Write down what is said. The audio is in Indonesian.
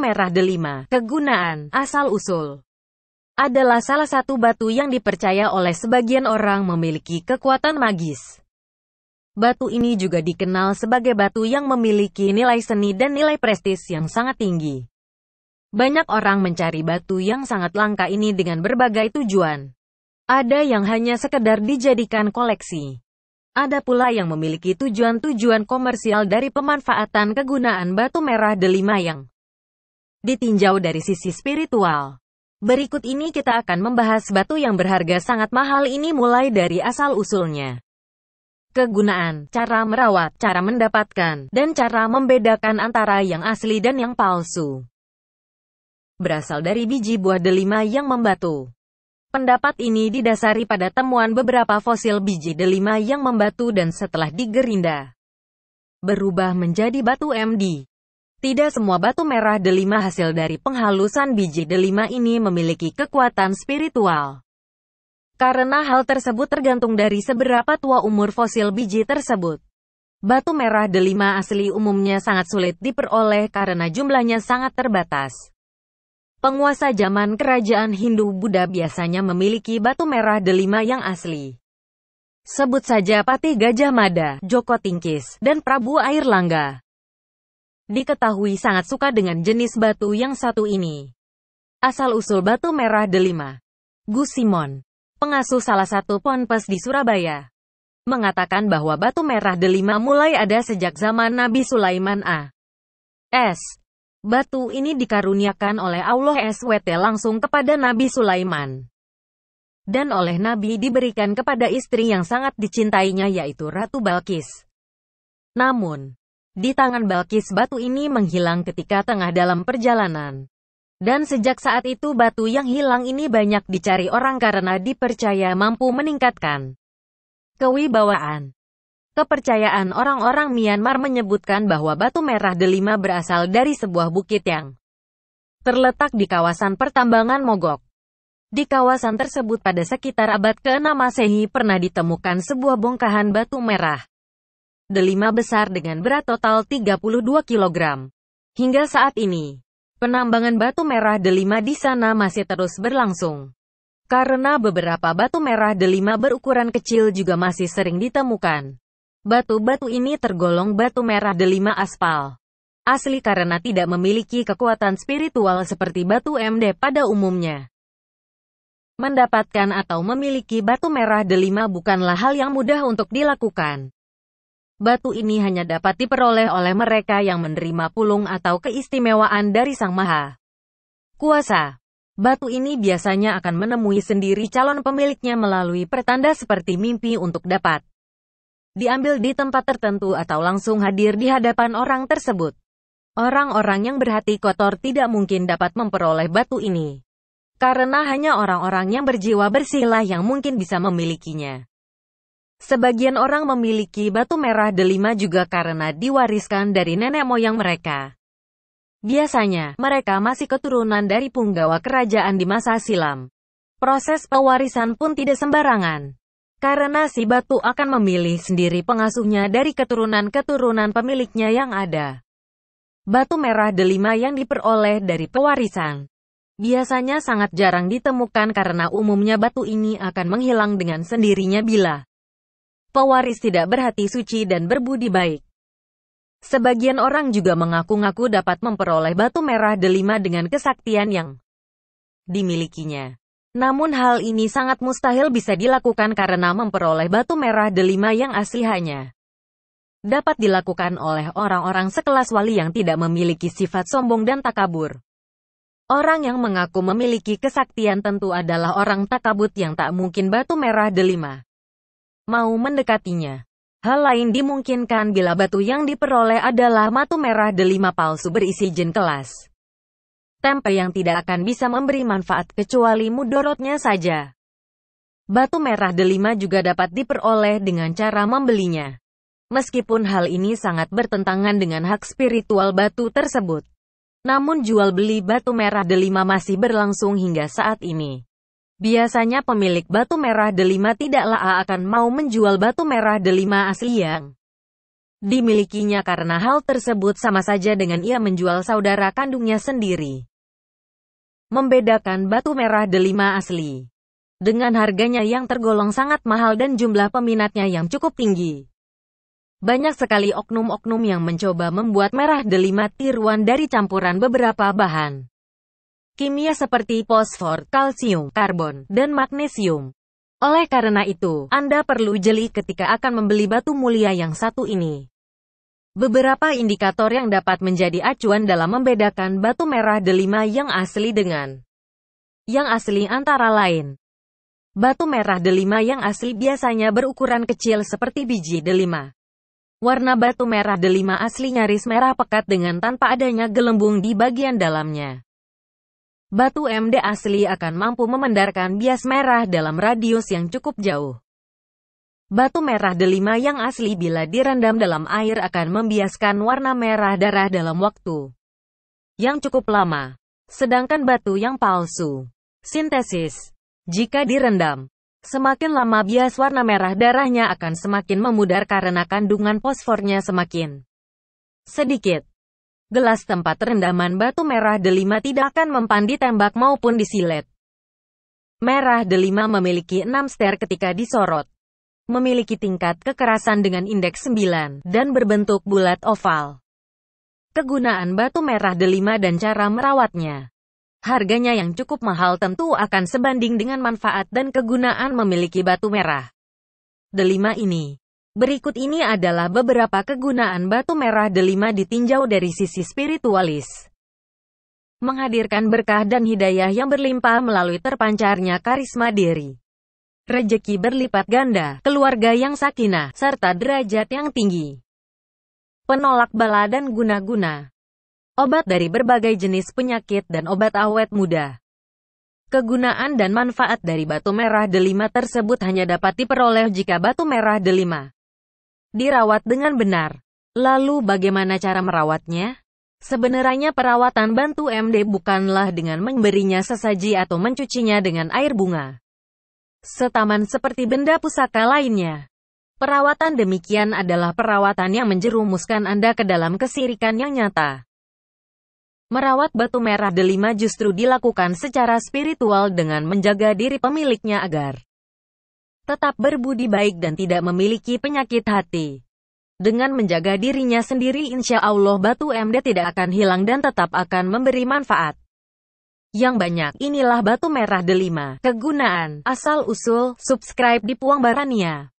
merah delima. Kegunaan, asal-usul adalah salah satu batu yang dipercaya oleh sebagian orang memiliki kekuatan magis. Batu ini juga dikenal sebagai batu yang memiliki nilai seni dan nilai prestis yang sangat tinggi. Banyak orang mencari batu yang sangat langka ini dengan berbagai tujuan. Ada yang hanya sekedar dijadikan koleksi. Ada pula yang memiliki tujuan-tujuan komersial dari pemanfaatan kegunaan batu merah delima yang ditinjau dari sisi spiritual. Berikut ini kita akan membahas batu yang berharga sangat mahal ini mulai dari asal-usulnya. Kegunaan, cara merawat, cara mendapatkan, dan cara membedakan antara yang asli dan yang palsu. Berasal dari biji buah delima yang membatu. Pendapat ini didasari pada temuan beberapa fosil biji delima yang membatu dan setelah digerinda. Berubah menjadi batu MD. Tidak semua batu merah delima hasil dari penghalusan biji delima ini memiliki kekuatan spiritual. Karena hal tersebut tergantung dari seberapa tua umur fosil biji tersebut. Batu merah delima asli umumnya sangat sulit diperoleh karena jumlahnya sangat terbatas. Penguasa zaman kerajaan Hindu-Buddha biasanya memiliki batu merah delima yang asli. Sebut saja Patih Gajah Mada, Joko Tingkis, dan Prabu Air Langga diketahui sangat suka dengan jenis batu yang satu ini. Asal-usul batu merah delima. Gus Simon, pengasuh salah satu ponpes di Surabaya, mengatakan bahwa batu merah delima mulai ada sejak zaman Nabi Sulaiman A. S. Batu ini dikaruniakan oleh Allah SWT langsung kepada Nabi Sulaiman. Dan oleh Nabi diberikan kepada istri yang sangat dicintainya yaitu Ratu Balkis. Namun, di tangan Balkis batu ini menghilang ketika tengah dalam perjalanan. Dan sejak saat itu batu yang hilang ini banyak dicari orang karena dipercaya mampu meningkatkan kewibawaan. Kepercayaan orang-orang Myanmar menyebutkan bahwa batu merah delima berasal dari sebuah bukit yang terletak di kawasan pertambangan Mogok. Di kawasan tersebut pada sekitar abad ke-6 Masehi pernah ditemukan sebuah bongkahan batu merah delima besar dengan berat total 32 kg. Hingga saat ini, penambangan batu merah delima di sana masih terus berlangsung. Karena beberapa batu merah delima berukuran kecil juga masih sering ditemukan. Batu-batu ini tergolong batu merah delima aspal. Asli karena tidak memiliki kekuatan spiritual seperti batu MD pada umumnya. Mendapatkan atau memiliki batu merah delima bukanlah hal yang mudah untuk dilakukan. Batu ini hanya dapat diperoleh oleh mereka yang menerima pulung atau keistimewaan dari Sang Maha Kuasa. Batu ini biasanya akan menemui sendiri calon pemiliknya melalui pertanda seperti mimpi untuk dapat diambil di tempat tertentu atau langsung hadir di hadapan orang tersebut. Orang-orang yang berhati kotor tidak mungkin dapat memperoleh batu ini. Karena hanya orang-orang yang berjiwa bersihlah yang mungkin bisa memilikinya. Sebagian orang memiliki batu merah delima juga karena diwariskan dari nenek moyang mereka. Biasanya, mereka masih keturunan dari punggawa kerajaan di masa silam. Proses pewarisan pun tidak sembarangan. Karena si batu akan memilih sendiri pengasuhnya dari keturunan-keturunan pemiliknya yang ada. Batu merah delima yang diperoleh dari pewarisan. Biasanya sangat jarang ditemukan karena umumnya batu ini akan menghilang dengan sendirinya bila pewaris tidak berhati suci dan berbudi baik. Sebagian orang juga mengaku-ngaku dapat memperoleh batu merah delima dengan kesaktian yang dimilikinya. Namun hal ini sangat mustahil bisa dilakukan karena memperoleh batu merah delima yang asli hanya dapat dilakukan oleh orang-orang sekelas wali yang tidak memiliki sifat sombong dan takabur. Orang yang mengaku memiliki kesaktian tentu adalah orang takabut yang tak mungkin batu merah delima mau mendekatinya. Hal lain dimungkinkan bila batu yang diperoleh adalah matu merah delima palsu berisi jin kelas. Tempe yang tidak akan bisa memberi manfaat kecuali mudorotnya saja. Batu merah delima juga dapat diperoleh dengan cara membelinya. Meskipun hal ini sangat bertentangan dengan hak spiritual batu tersebut. Namun jual beli batu merah delima masih berlangsung hingga saat ini. Biasanya pemilik batu merah delima tidaklah akan mau menjual batu merah delima asli yang dimilikinya karena hal tersebut sama saja dengan ia menjual saudara kandungnya sendiri. Membedakan batu merah delima asli dengan harganya yang tergolong sangat mahal dan jumlah peminatnya yang cukup tinggi. Banyak sekali oknum-oknum yang mencoba membuat merah delima tiruan dari campuran beberapa bahan kimia seperti fosfor, kalsium, karbon, dan magnesium. Oleh karena itu, Anda perlu jeli ketika akan membeli batu mulia yang satu ini. Beberapa indikator yang dapat menjadi acuan dalam membedakan batu merah delima yang asli dengan yang asli antara lain. Batu merah delima yang asli biasanya berukuran kecil seperti biji delima. Warna batu merah delima asli nyaris merah pekat dengan tanpa adanya gelembung di bagian dalamnya batu MD asli akan mampu memendarkan bias merah dalam radius yang cukup jauh. Batu merah delima yang asli bila direndam dalam air akan membiaskan warna merah darah dalam waktu yang cukup lama. Sedangkan batu yang palsu, sintesis, jika direndam, semakin lama bias warna merah darahnya akan semakin memudar karena kandungan fosfornya semakin sedikit. Gelas tempat rendaman batu merah delima tidak akan mempan ditembak maupun disilet. Merah delima memiliki 6 ster ketika disorot. Memiliki tingkat kekerasan dengan indeks 9, dan berbentuk bulat oval. Kegunaan batu merah delima dan cara merawatnya. Harganya yang cukup mahal tentu akan sebanding dengan manfaat dan kegunaan memiliki batu merah. Delima ini Berikut ini adalah beberapa kegunaan batu merah delima ditinjau dari sisi spiritualis. Menghadirkan berkah dan hidayah yang berlimpah melalui terpancarnya karisma diri. Rejeki berlipat ganda, keluarga yang sakinah, serta derajat yang tinggi. Penolak bala dan guna-guna. Obat dari berbagai jenis penyakit dan obat awet muda. Kegunaan dan manfaat dari batu merah delima tersebut hanya dapat diperoleh jika batu merah delima dirawat dengan benar. Lalu bagaimana cara merawatnya? Sebenarnya perawatan bantu MD bukanlah dengan memberinya sesaji atau mencucinya dengan air bunga. Setaman seperti benda pusaka lainnya. Perawatan demikian adalah perawatan yang menjerumuskan Anda ke dalam kesirikan yang nyata. Merawat batu merah delima justru dilakukan secara spiritual dengan menjaga diri pemiliknya agar tetap berbudi baik dan tidak memiliki penyakit hati. Dengan menjaga dirinya sendiri insya Allah batu MD tidak akan hilang dan tetap akan memberi manfaat. Yang banyak inilah batu merah delima. Kegunaan, asal-usul, subscribe di Puang Barania.